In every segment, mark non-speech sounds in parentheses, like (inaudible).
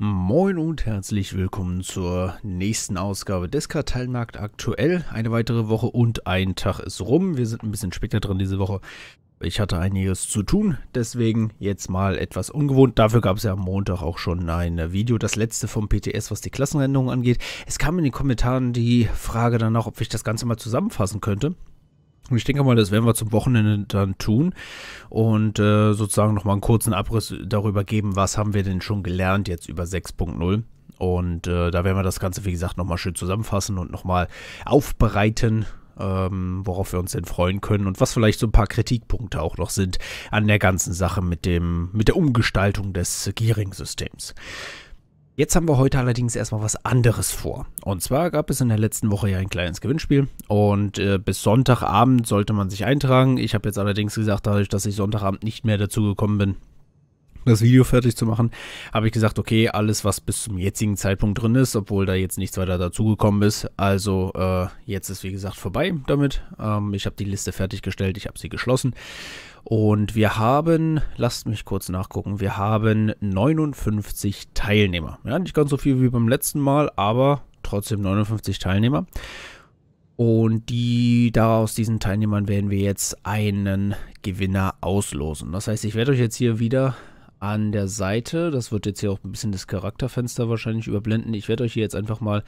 Moin und herzlich willkommen zur nächsten Ausgabe des Kartellmarkt aktuell. Eine weitere Woche und ein Tag ist rum. Wir sind ein bisschen später dran diese Woche. Ich hatte einiges zu tun, deswegen jetzt mal etwas ungewohnt. Dafür gab es ja am Montag auch schon ein Video, das letzte vom PTS, was die Klassenänderung angeht. Es kam in den Kommentaren die Frage danach, ob ich das Ganze mal zusammenfassen könnte. Und ich denke mal, das werden wir zum Wochenende dann tun und äh, sozusagen nochmal einen kurzen Abriss darüber geben, was haben wir denn schon gelernt jetzt über 6.0. Und äh, da werden wir das Ganze, wie gesagt, nochmal schön zusammenfassen und nochmal aufbereiten, ähm, worauf wir uns denn freuen können und was vielleicht so ein paar Kritikpunkte auch noch sind an der ganzen Sache mit, dem, mit der Umgestaltung des Gearing-Systems. Jetzt haben wir heute allerdings erstmal was anderes vor. Und zwar gab es in der letzten Woche ja ein kleines Gewinnspiel und äh, bis Sonntagabend sollte man sich eintragen. Ich habe jetzt allerdings gesagt, dadurch, dass ich Sonntagabend nicht mehr dazu gekommen bin, das Video fertig zu machen, habe ich gesagt, okay, alles, was bis zum jetzigen Zeitpunkt drin ist, obwohl da jetzt nichts weiter dazugekommen ist, also äh, jetzt ist wie gesagt vorbei damit. Ähm, ich habe die Liste fertiggestellt, ich habe sie geschlossen und wir haben, lasst mich kurz nachgucken, wir haben 59 Teilnehmer. Ja, nicht ganz so viel wie beim letzten Mal, aber trotzdem 59 Teilnehmer. Und die, da aus diesen Teilnehmern werden wir jetzt einen Gewinner auslosen. Das heißt, ich werde euch jetzt hier wieder an der Seite, das wird jetzt hier auch ein bisschen das Charakterfenster wahrscheinlich überblenden. Ich werde euch hier jetzt einfach mal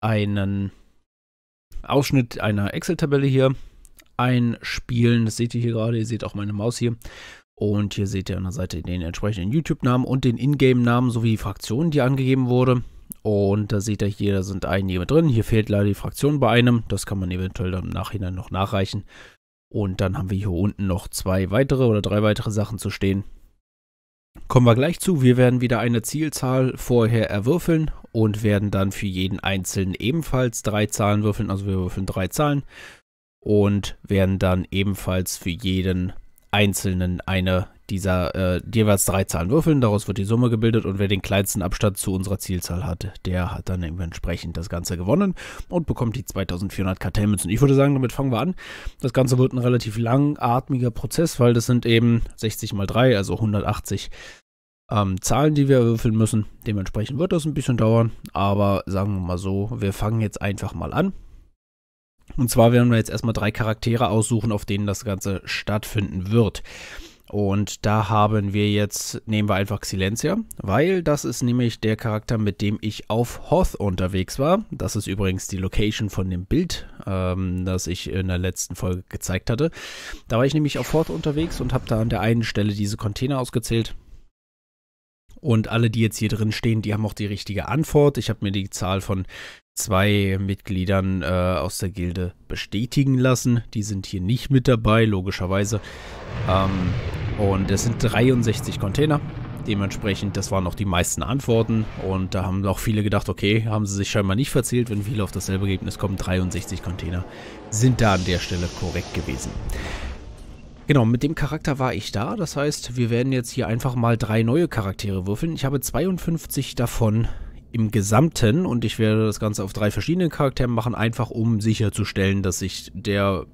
einen Ausschnitt einer Excel-Tabelle hier einspielen. Das seht ihr hier gerade, ihr seht auch meine Maus hier. Und hier seht ihr an der Seite den entsprechenden YouTube-Namen und den Ingame-Namen sowie die Fraktionen, die angegeben wurde. Und da seht ihr hier, da sind einige drin. Hier fehlt leider die Fraktion bei einem. Das kann man eventuell dann im Nachhinein noch nachreichen. Und dann haben wir hier unten noch zwei weitere oder drei weitere Sachen zu stehen. Kommen wir gleich zu. Wir werden wieder eine Zielzahl vorher erwürfeln und werden dann für jeden einzelnen ebenfalls drei Zahlen würfeln. Also wir würfeln drei Zahlen und werden dann ebenfalls für jeden einzelnen eine dieser äh, jeweils drei Zahlen würfeln. Daraus wird die Summe gebildet und wer den kleinsten Abstand zu unserer Zielzahl hat, der hat dann entsprechend das Ganze gewonnen und bekommt die 2400 Kartellmünzen. Ich würde sagen, damit fangen wir an. Das Ganze wird ein relativ langatmiger Prozess, weil das sind eben 60 mal 3, also 180 ähm, Zahlen, die wir würfeln müssen. Dementsprechend wird das ein bisschen dauern, aber sagen wir mal so, wir fangen jetzt einfach mal an. Und zwar werden wir jetzt erstmal drei Charaktere aussuchen, auf denen das Ganze stattfinden wird. Und da haben wir jetzt, nehmen wir einfach Xilencia, weil das ist nämlich der Charakter, mit dem ich auf Hoth unterwegs war. Das ist übrigens die Location von dem Bild, ähm, das ich in der letzten Folge gezeigt hatte. Da war ich nämlich auf Hoth unterwegs und habe da an der einen Stelle diese Container ausgezählt. Und alle, die jetzt hier drin stehen, die haben auch die richtige Antwort. Ich habe mir die Zahl von zwei Mitgliedern äh, aus der Gilde bestätigen lassen. Die sind hier nicht mit dabei, logischerweise. Ähm, und es sind 63 Container. Dementsprechend, das waren auch die meisten Antworten. Und da haben auch viele gedacht, okay, haben sie sich scheinbar nicht verzählt, wenn viele auf dasselbe Ergebnis kommen. 63 Container sind da an der Stelle korrekt gewesen. Genau, mit dem Charakter war ich da. Das heißt, wir werden jetzt hier einfach mal drei neue Charaktere würfeln. Ich habe 52 davon im Gesamten und ich werde das Ganze auf drei verschiedenen Charakteren machen, einfach um sicherzustellen, dass sich der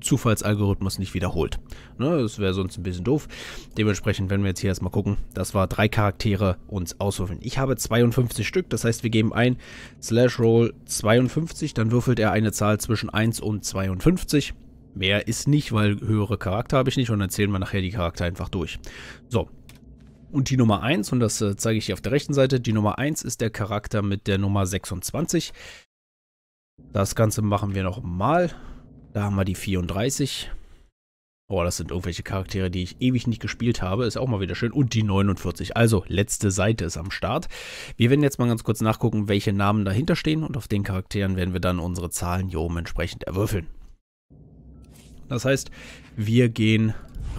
Zufallsalgorithmus nicht wiederholt. Ne, das wäre sonst ein bisschen doof. Dementsprechend werden wir jetzt hier erstmal gucken. Das war drei Charaktere uns auswürfeln. Ich habe 52 Stück, das heißt wir geben ein Slash Roll 52, dann würfelt er eine Zahl zwischen 1 und 52. Mehr ist nicht, weil höhere Charakter habe ich nicht und dann zählen wir nachher die Charakter einfach durch. So. Und die Nummer 1, und das äh, zeige ich hier auf der rechten Seite, die Nummer 1 ist der Charakter mit der Nummer 26. Das Ganze machen wir nochmal. Da haben wir die 34. Oh, das sind irgendwelche Charaktere, die ich ewig nicht gespielt habe. Ist auch mal wieder schön. Und die 49. Also, letzte Seite ist am Start. Wir werden jetzt mal ganz kurz nachgucken, welche Namen dahinter stehen. Und auf den Charakteren werden wir dann unsere Zahlen hier oben entsprechend erwürfeln. Das heißt, wir gehen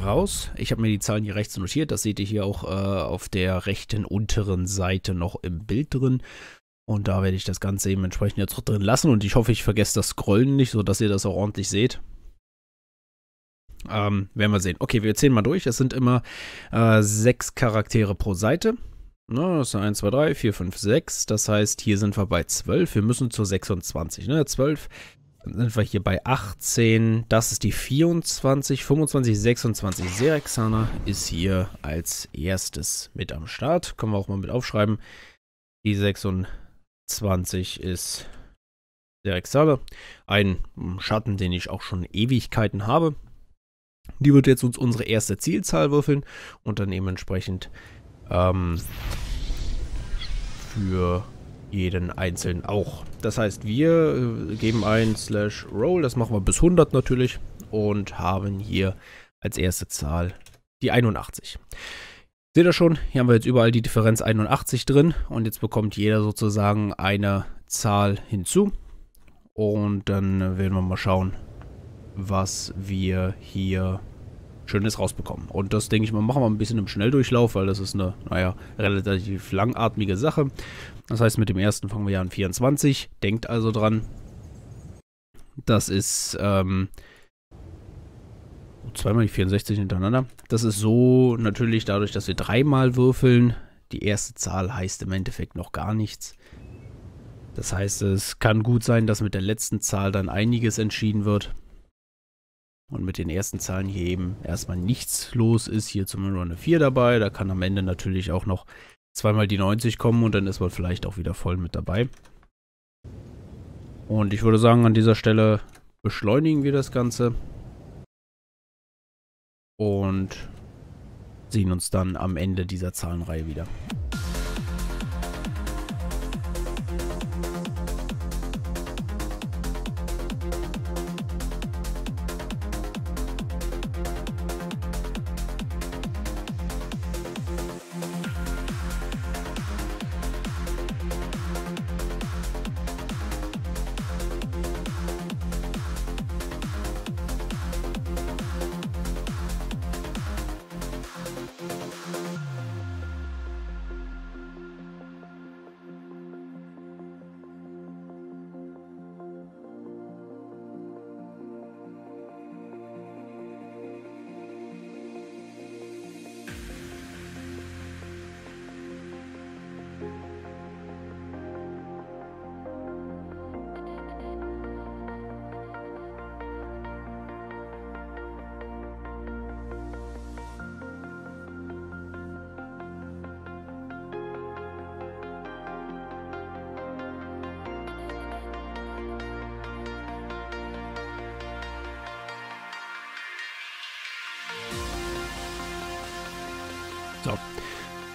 raus. Ich habe mir die Zahlen hier rechts notiert. Das seht ihr hier auch äh, auf der rechten unteren Seite noch im Bild drin. Und da werde ich das Ganze eben entsprechend jetzt drin lassen. Und ich hoffe, ich vergesse das Scrollen nicht, sodass ihr das auch ordentlich seht. Ähm, werden wir sehen. Okay, wir zählen mal durch. Es sind immer äh, sechs Charaktere pro Seite. Na, ne, das sind 1, 2, 3, 4, 5, 6. Das heißt, hier sind wir bei 12. Wir müssen zur 26. Ne? 12 sind wir hier bei 18. Das ist die 24, 25, 26. Serexana ist hier als erstes mit am Start. Können wir auch mal mit aufschreiben. Die 26 ist Serexana. Ein Schatten, den ich auch schon Ewigkeiten habe. Die wird jetzt uns unsere erste Zielzahl würfeln und dann dementsprechend ähm, für jeden einzelnen auch. Das heißt, wir äh, geben ein slash roll, das machen wir bis 100 natürlich und haben hier als erste Zahl die 81. Seht ihr schon, hier haben wir jetzt überall die Differenz 81 drin und jetzt bekommt jeder sozusagen eine Zahl hinzu. Und dann werden wir mal schauen, was wir hier Schönes rausbekommen. Und das denke ich mal, machen wir ein bisschen im Schnelldurchlauf, weil das ist eine, naja, relativ langatmige Sache. Das heißt, mit dem ersten fangen wir ja an 24. Denkt also dran. Das ist, ähm, zweimal die 64 hintereinander. Das ist so natürlich dadurch, dass wir dreimal würfeln. Die erste Zahl heißt im Endeffekt noch gar nichts. Das heißt, es kann gut sein, dass mit der letzten Zahl dann einiges entschieden wird. Und mit den ersten Zahlen hier eben erstmal nichts los ist. Hier zum Beispiel eine 4 dabei. Da kann am Ende natürlich auch noch zweimal die 90 kommen und dann ist man vielleicht auch wieder voll mit dabei. Und ich würde sagen, an dieser Stelle beschleunigen wir das Ganze. Und sehen uns dann am Ende dieser Zahlenreihe wieder.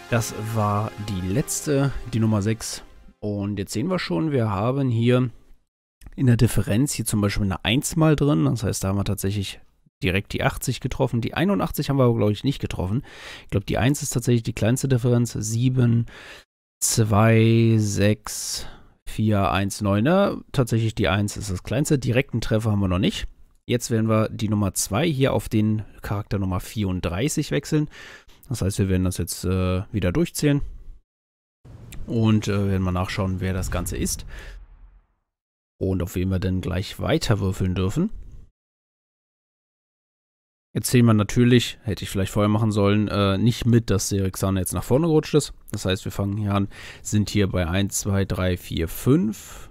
Das war die letzte, die Nummer 6. Und jetzt sehen wir schon, wir haben hier in der Differenz hier zum Beispiel eine 1 mal drin. Das heißt, da haben wir tatsächlich direkt die 80 getroffen. Die 81 haben wir aber, glaube ich, nicht getroffen. Ich glaube, die 1 ist tatsächlich die kleinste Differenz. 7, 2, 6, 4, 1, 9. Ne? Tatsächlich die 1 ist das kleinste. Direkten Treffer haben wir noch nicht. Jetzt werden wir die Nummer 2 hier auf den Charakter Nummer 34 wechseln. Das heißt, wir werden das jetzt äh, wieder durchzählen und äh, werden mal nachschauen, wer das Ganze ist und auf wen wir denn gleich weiter würfeln dürfen. Jetzt sehen wir natürlich, hätte ich vielleicht vorher machen sollen, äh, nicht mit, dass der Rexaner jetzt nach vorne gerutscht ist. Das heißt, wir fangen hier an, sind hier bei 1, 2, 3, 4, 5,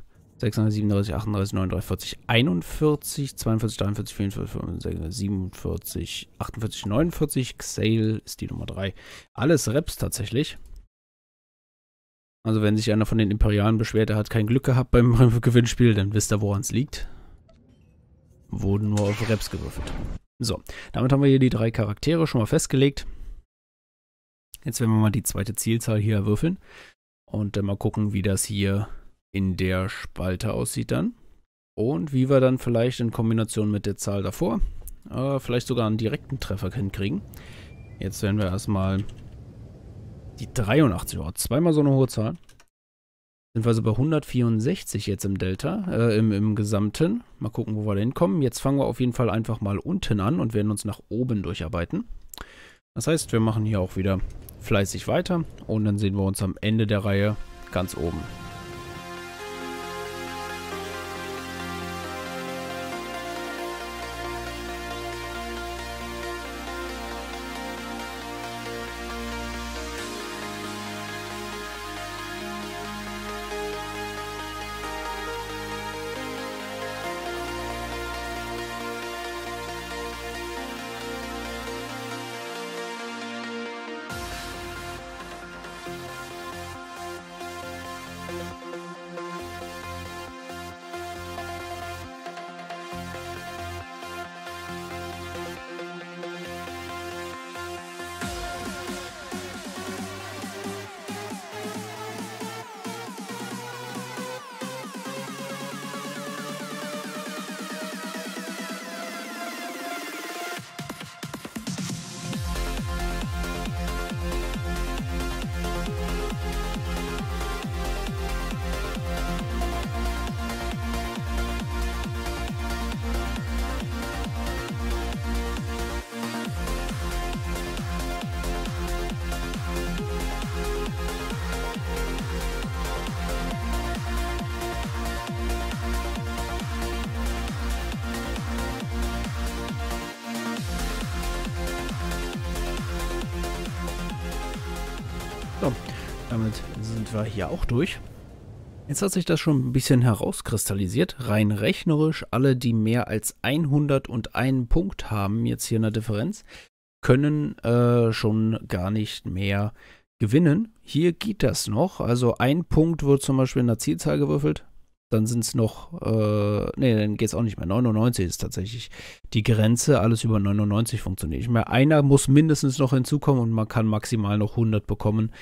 36, 37, 38, 39, 40, 41, 42, 43, 44, 45, 47, 48, 49. Xale ist die Nummer 3. Alles Reps tatsächlich. Also wenn sich einer von den Imperialen beschwert, er hat kein Glück gehabt beim (laughs) Gewinnspiel, dann wisst ihr, woran es liegt. Wurden nur auf Reps gewürfelt. So, damit haben wir hier die drei Charaktere schon mal festgelegt. Jetzt werden wir mal die zweite Zielzahl hier würfeln. Und dann mal gucken, wie das hier in der Spalte aussieht dann. Und wie wir dann vielleicht in Kombination mit der Zahl davor äh, vielleicht sogar einen direkten Treffer hinkriegen. Jetzt werden wir erstmal die 83, oh, zweimal so eine hohe Zahl. Sind wir also bei 164 jetzt im Delta, äh, im, im Gesamten. Mal gucken, wo wir da hinkommen. Jetzt fangen wir auf jeden Fall einfach mal unten an und werden uns nach oben durcharbeiten. Das heißt, wir machen hier auch wieder fleißig weiter und dann sehen wir uns am Ende der Reihe ganz oben. Damit sind wir hier auch durch. Jetzt hat sich das schon ein bisschen herauskristallisiert. Rein rechnerisch, alle, die mehr als 101 Punkt haben, jetzt hier in der Differenz, können äh, schon gar nicht mehr gewinnen. Hier geht das noch. Also ein Punkt wird zum Beispiel in der Zielzahl gewürfelt. Dann sind es noch, äh, nee, dann geht es auch nicht mehr. 99 ist tatsächlich die Grenze. Alles über 99 funktioniert nicht mehr. Einer muss mindestens noch hinzukommen und man kann maximal noch 100 bekommen.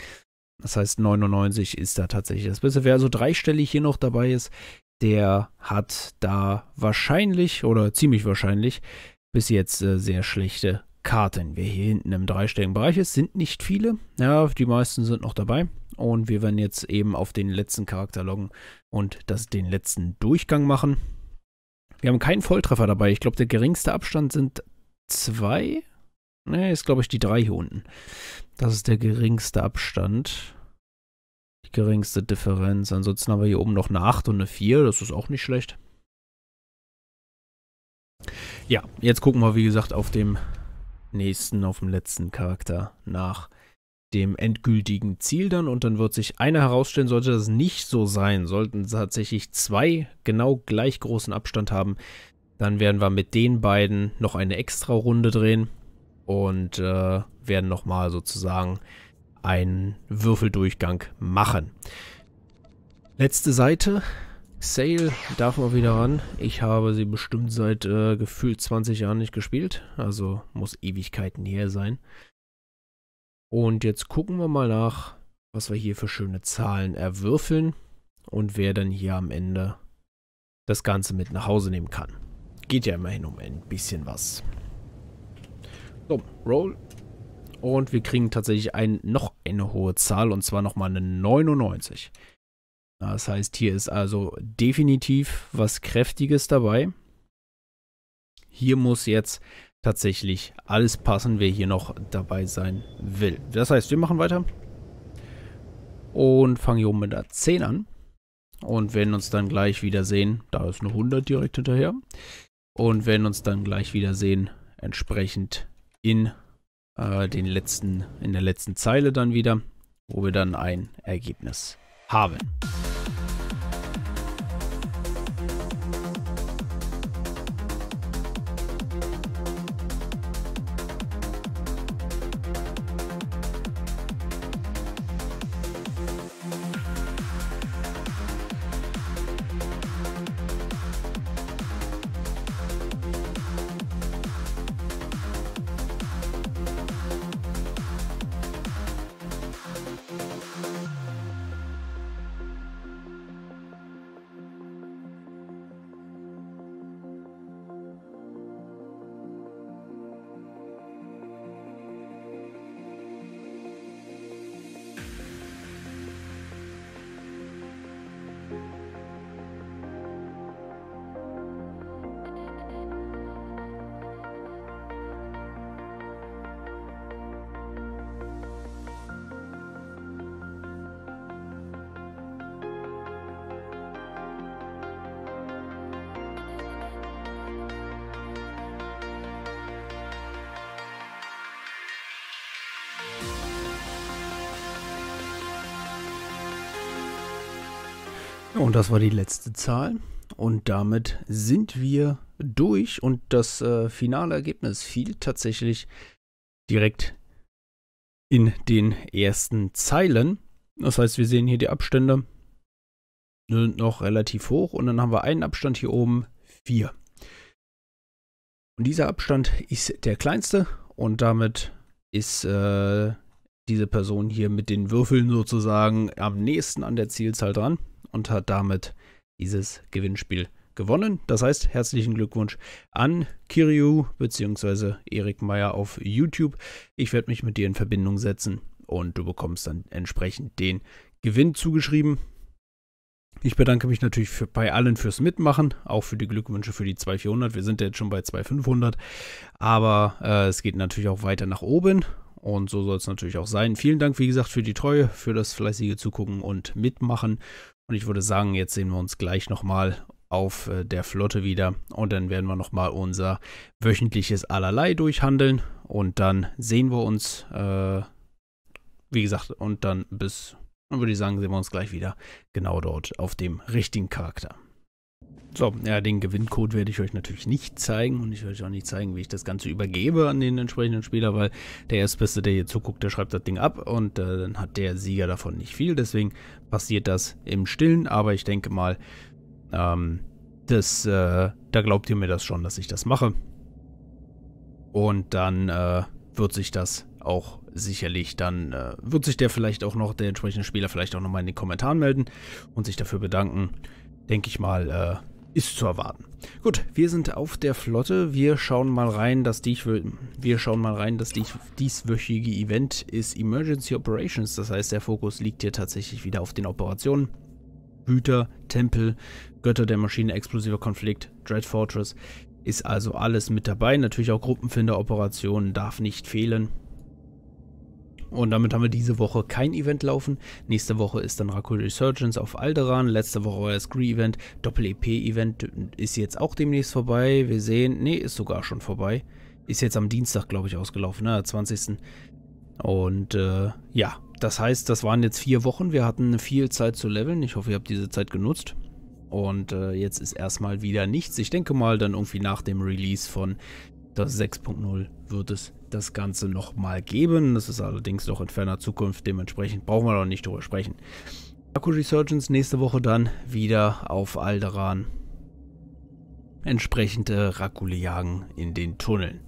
Das heißt, 99 ist da tatsächlich das Beste. Wer also dreistellig hier noch dabei ist, der hat da wahrscheinlich oder ziemlich wahrscheinlich bis jetzt äh, sehr schlechte Karten. Wer hier hinten im dreistelligen Bereich ist, sind nicht viele. Ja, die meisten sind noch dabei. Und wir werden jetzt eben auf den letzten Charakter loggen und das den letzten Durchgang machen. Wir haben keinen Volltreffer dabei. Ich glaube, der geringste Abstand sind zwei Ne, ist glaube ich die 3 hier unten. Das ist der geringste Abstand. Die geringste Differenz. Ansonsten haben wir hier oben noch eine 8 und eine 4. Das ist auch nicht schlecht. Ja, jetzt gucken wir wie gesagt auf dem nächsten, auf dem letzten Charakter nach dem endgültigen Ziel dann und dann wird sich einer herausstellen, sollte das nicht so sein, sollten tatsächlich zwei genau gleich großen Abstand haben, dann werden wir mit den beiden noch eine extra Runde drehen und äh, werden nochmal sozusagen einen Würfeldurchgang machen. Letzte Seite. Sale darf mal wieder ran. Ich habe sie bestimmt seit äh, gefühlt 20 Jahren nicht gespielt. Also muss Ewigkeiten her sein. Und jetzt gucken wir mal nach, was wir hier für schöne Zahlen erwürfeln und wer dann hier am Ende das Ganze mit nach Hause nehmen kann. Geht ja immerhin um ein bisschen was. So, Roll. Und wir kriegen tatsächlich ein, noch eine hohe Zahl, und zwar nochmal eine 99. Das heißt, hier ist also definitiv was Kräftiges dabei. Hier muss jetzt tatsächlich alles passen, wer hier noch dabei sein will. Das heißt, wir machen weiter und fangen hier oben mit der 10 an und werden uns dann gleich wiedersehen. Da ist eine 100 direkt hinterher und werden uns dann gleich wiedersehen entsprechend in äh, den letzten, in der letzten Zeile dann wieder, wo wir dann ein Ergebnis haben. Und das war die letzte Zahl. Und damit sind wir durch. Und das äh, finale Ergebnis fiel tatsächlich direkt in den ersten Zeilen. Das heißt, wir sehen hier die Abstände sind noch relativ hoch. Und dann haben wir einen Abstand hier oben, 4. Und dieser Abstand ist der kleinste. Und damit ist äh, diese Person hier mit den Würfeln sozusagen am nächsten an der Zielzahl dran und hat damit dieses Gewinnspiel gewonnen. Das heißt, herzlichen Glückwunsch an Kiryu bzw. Erik Meyer auf YouTube. Ich werde mich mit dir in Verbindung setzen und du bekommst dann entsprechend den Gewinn zugeschrieben. Ich bedanke mich natürlich für, bei allen fürs Mitmachen, auch für die Glückwünsche für die 2400. Wir sind ja jetzt schon bei 2500, aber äh, es geht natürlich auch weiter nach oben und so soll es natürlich auch sein. Vielen Dank, wie gesagt, für die Treue, für das fleißige Zugucken und Mitmachen und ich würde sagen, jetzt sehen wir uns gleich nochmal auf äh, der Flotte wieder und dann werden wir nochmal unser wöchentliches Allerlei durchhandeln und dann sehen wir uns, äh, wie gesagt, und dann bis, dann würde ich sagen, sehen wir uns gleich wieder genau dort auf dem richtigen Charakter. So, ja, den Gewinncode werde ich euch natürlich nicht zeigen und ich werde euch auch nicht zeigen, wie ich das Ganze übergebe an den entsprechenden Spieler, weil der Erstbeste, der hier zuguckt, der schreibt das Ding ab und äh, dann hat der Sieger davon nicht viel. Deswegen passiert das im Stillen, aber ich denke mal, ähm, das, äh, da glaubt ihr mir das schon, dass ich das mache. Und dann äh, wird sich das auch sicherlich dann, äh, wird sich der vielleicht auch noch, der entsprechende Spieler vielleicht auch nochmal in den Kommentaren melden und sich dafür bedanken. Denke ich mal, äh, ist zu erwarten. Gut, wir sind auf der Flotte. Wir schauen mal rein, dass die, wir schauen mal rein, dass die, dieswöchige Event ist Emergency Operations. Das heißt, der Fokus liegt hier tatsächlich wieder auf den Operationen. Hüter, Tempel, Götter der Maschine, explosiver Konflikt, Dread Fortress. Ist also alles mit dabei. Natürlich auch Gruppenfinderoperationen darf nicht fehlen. Und damit haben wir diese Woche kein Event laufen. Nächste Woche ist dann Raku Resurgence auf Alderan. Letzte Woche war das Gree-Event. Doppel-EP-Event ist jetzt auch demnächst vorbei. Wir sehen, nee, ist sogar schon vorbei. Ist jetzt am Dienstag, glaube ich, ausgelaufen, ne? 20. Und äh, ja, das heißt, das waren jetzt vier Wochen. Wir hatten viel Zeit zu leveln. Ich hoffe, ihr habt diese Zeit genutzt. Und äh, jetzt ist erstmal wieder nichts. Ich denke mal, dann irgendwie nach dem Release von Sektor 6.0 wird es das Ganze nochmal geben. Das ist allerdings noch in ferner Zukunft, dementsprechend brauchen wir noch nicht drüber sprechen. Akku Resurgence nächste Woche dann wieder auf Alderan. Entsprechende Rakuli jagen in den Tunneln.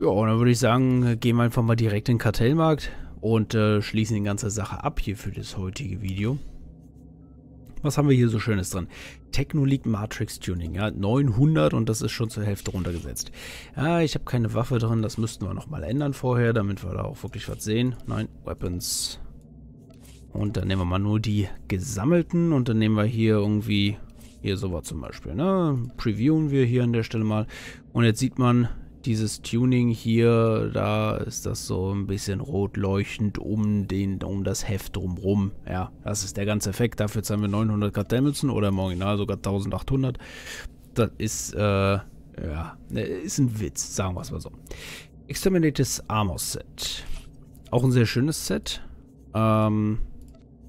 Ja, und dann würde ich sagen, gehen wir einfach mal direkt in den Kartellmarkt und äh, schließen die ganze Sache ab hier für das heutige Video. Was haben wir hier so Schönes drin? Techno League Matrix Tuning. Ja, 900 und das ist schon zur Hälfte runtergesetzt. Ja, ich habe keine Waffe drin. Das müssten wir nochmal ändern vorher, damit wir da auch wirklich was sehen. Nein, Weapons. Und dann nehmen wir mal nur die gesammelten und dann nehmen wir hier irgendwie hier sowas zum Beispiel. Ne? Previewen wir hier an der Stelle mal. Und jetzt sieht man, dieses Tuning hier, da ist das so ein bisschen rot leuchtend um, den, um das Heft drumrum. Ja, das ist der ganze Effekt. Dafür zahlen wir 900 Grad Kartellmützen oder im Original sogar 1800. Das ist, äh, ja, ist ein Witz, sagen wir es mal so. Exterminated Armor Set. Auch ein sehr schönes Set. Ähm,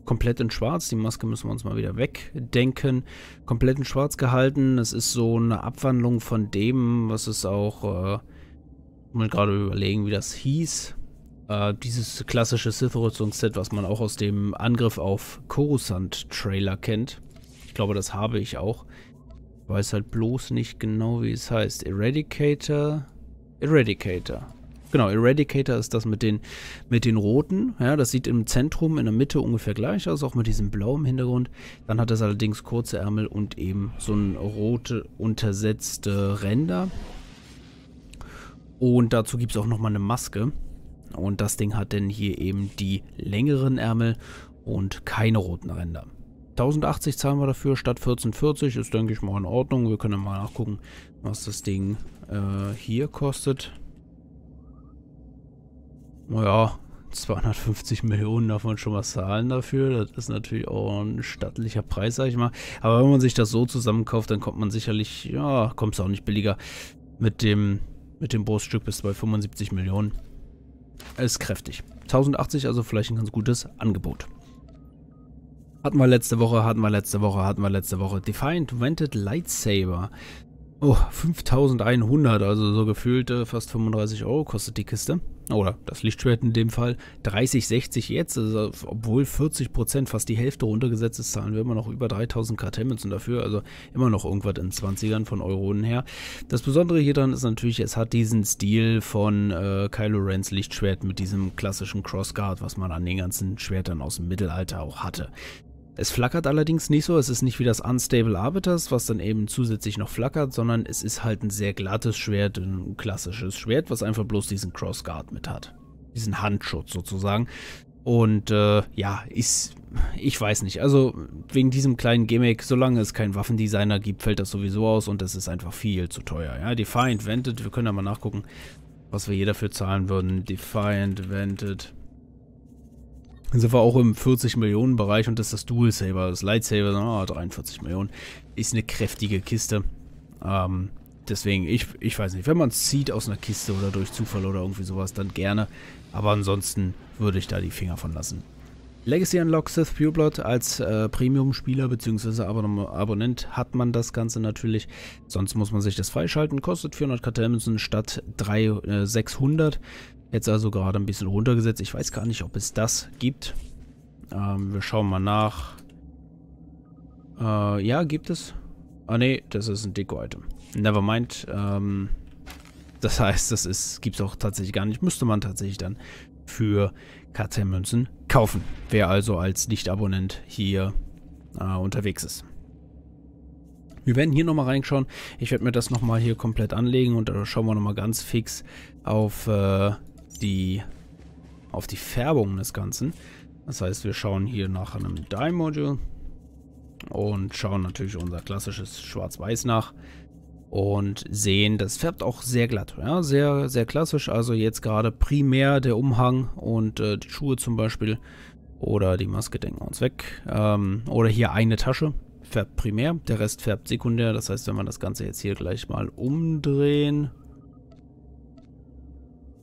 komplett in schwarz. Die Maske müssen wir uns mal wieder wegdenken. Komplett in schwarz gehalten. Das ist so eine Abwandlung von dem, was es auch... Äh, mal gerade überlegen, wie das hieß. Äh, dieses klassische Sith-Rüstungsset, was man auch aus dem Angriff auf Coruscant-Trailer kennt. Ich glaube, das habe ich auch. Ich weiß halt bloß nicht genau, wie es heißt. Eradicator... Eradicator. Genau, Eradicator ist das mit den, mit den roten. Ja, das sieht im Zentrum, in der Mitte ungefähr gleich aus, auch mit diesem blauen Hintergrund. Dann hat es allerdings kurze Ärmel und eben so ein rote untersetzte Ränder. Und dazu gibt es auch nochmal eine Maske. Und das Ding hat dann hier eben die längeren Ärmel und keine roten Ränder. 1080 zahlen wir dafür statt 1440, ist denke ich mal in Ordnung. Wir können mal nachgucken, was das Ding äh, hier kostet. Ja, 250 Millionen darf man schon mal zahlen dafür. Das ist natürlich auch ein stattlicher Preis, sag ich mal. Aber wenn man sich das so zusammenkauft, dann kommt man sicherlich, ja, kommt es auch nicht billiger. Mit dem, mit dem Bruststück bis bei 75 Millionen. Ist kräftig. 1080, also vielleicht ein ganz gutes Angebot. Hatten wir letzte Woche, hatten wir letzte Woche, hatten wir letzte Woche. Defiant Vented Lightsaber. Oh, 5100, also so gefühlte fast 35 Euro kostet die Kiste oder das Lichtschwert in dem Fall, 30, 60 jetzt, also obwohl 40% Prozent fast die Hälfte runtergesetzt ist, zahlen wir immer noch über 3000 Kartellmünzen dafür, also immer noch irgendwas in 20ern von Euronen her. Das Besondere hier dran ist natürlich, es hat diesen Stil von äh, Kylo Rens Lichtschwert mit diesem klassischen Crossguard, was man an den ganzen Schwertern aus dem Mittelalter auch hatte. Es flackert allerdings nicht so, es ist nicht wie das Unstable Arbiters, was dann eben zusätzlich noch flackert, sondern es ist halt ein sehr glattes Schwert, ein klassisches Schwert, was einfach bloß diesen Crossguard mit hat. Diesen Handschutz sozusagen. Und äh, ja, ich, ich weiß nicht. Also wegen diesem kleinen Gimmick, solange es keinen Waffendesigner gibt, fällt das sowieso aus und das ist einfach viel zu teuer. Ja, Defiant Vented, wir können ja mal nachgucken, was wir hier dafür zahlen würden. Defiant Vented. Dann sind wir auch im 40-Millionen-Bereich und das ist das Dual-Saber, das Lightsaber, oh, 43 Millionen. Ist eine kräftige Kiste. Ähm, deswegen, ich, ich weiß nicht, wenn man es zieht aus einer Kiste oder durch Zufall oder irgendwie sowas, dann gerne. Aber ansonsten würde ich da die Finger von lassen. Legacy Unlock Sith Pureblood als äh, Premium-Spieler bzw. Abon Abonnent hat man das Ganze natürlich. Sonst muss man sich das freischalten. Kostet 400 Kartellmünzen statt 3, äh, 600. Jetzt also gerade ein bisschen runtergesetzt. Ich weiß gar nicht, ob es das gibt. Ähm, wir schauen mal nach. Äh, ja, gibt es. Ah ne, das ist ein Deko-Item. Nevermind. Ähm, das heißt, das gibt es auch tatsächlich gar nicht. Müsste man tatsächlich dann für KC-Münzen kaufen. Wer also als Nicht-Abonnent hier äh, unterwegs ist. Wir werden hier nochmal reinschauen. Ich werde mir das nochmal hier komplett anlegen und da schauen wir nochmal ganz fix auf äh, die auf die Färbung des Ganzen. Das heißt, wir schauen hier nach einem Dye-Module und schauen natürlich unser klassisches Schwarz-Weiß nach und sehen, das färbt auch sehr glatt, ja, sehr, sehr klassisch. Also jetzt gerade primär der Umhang und äh, die Schuhe zum Beispiel oder die Maske denken wir uns weg. Ähm, oder hier eine Tasche färbt primär, der Rest färbt sekundär. Das heißt, wenn wir das Ganze jetzt hier gleich mal umdrehen,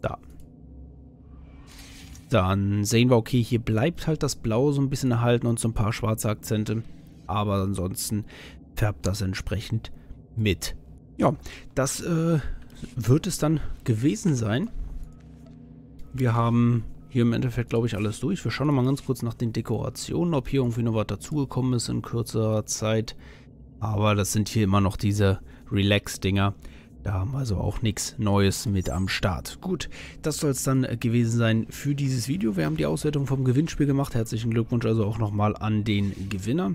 da, dann sehen wir, okay, hier bleibt halt das Blau so ein bisschen erhalten und so ein paar schwarze Akzente. Aber ansonsten färbt das entsprechend mit. Ja, das äh, wird es dann gewesen sein. Wir haben hier im Endeffekt, glaube ich, alles durch. Wir schauen nochmal ganz kurz nach den Dekorationen, ob hier irgendwie noch was dazugekommen ist in kürzerer Zeit. Aber das sind hier immer noch diese Relax-Dinger. Da haben wir also auch nichts Neues mit am Start. Gut, das soll es dann gewesen sein für dieses Video. Wir haben die Auswertung vom Gewinnspiel gemacht. Herzlichen Glückwunsch also auch nochmal an den Gewinner.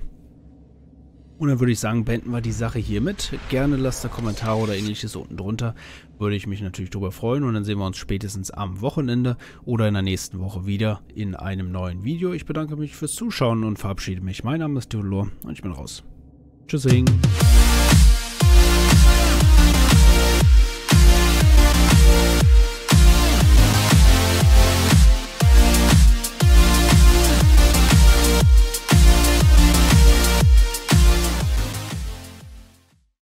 Und dann würde ich sagen, beenden wir die Sache hiermit. Gerne lasst da Kommentare oder ähnliches unten drunter. Würde ich mich natürlich drüber freuen. Und dann sehen wir uns spätestens am Wochenende oder in der nächsten Woche wieder in einem neuen Video. Ich bedanke mich fürs Zuschauen und verabschiede mich. Mein Name ist Theodor und ich bin raus. Tschüssing.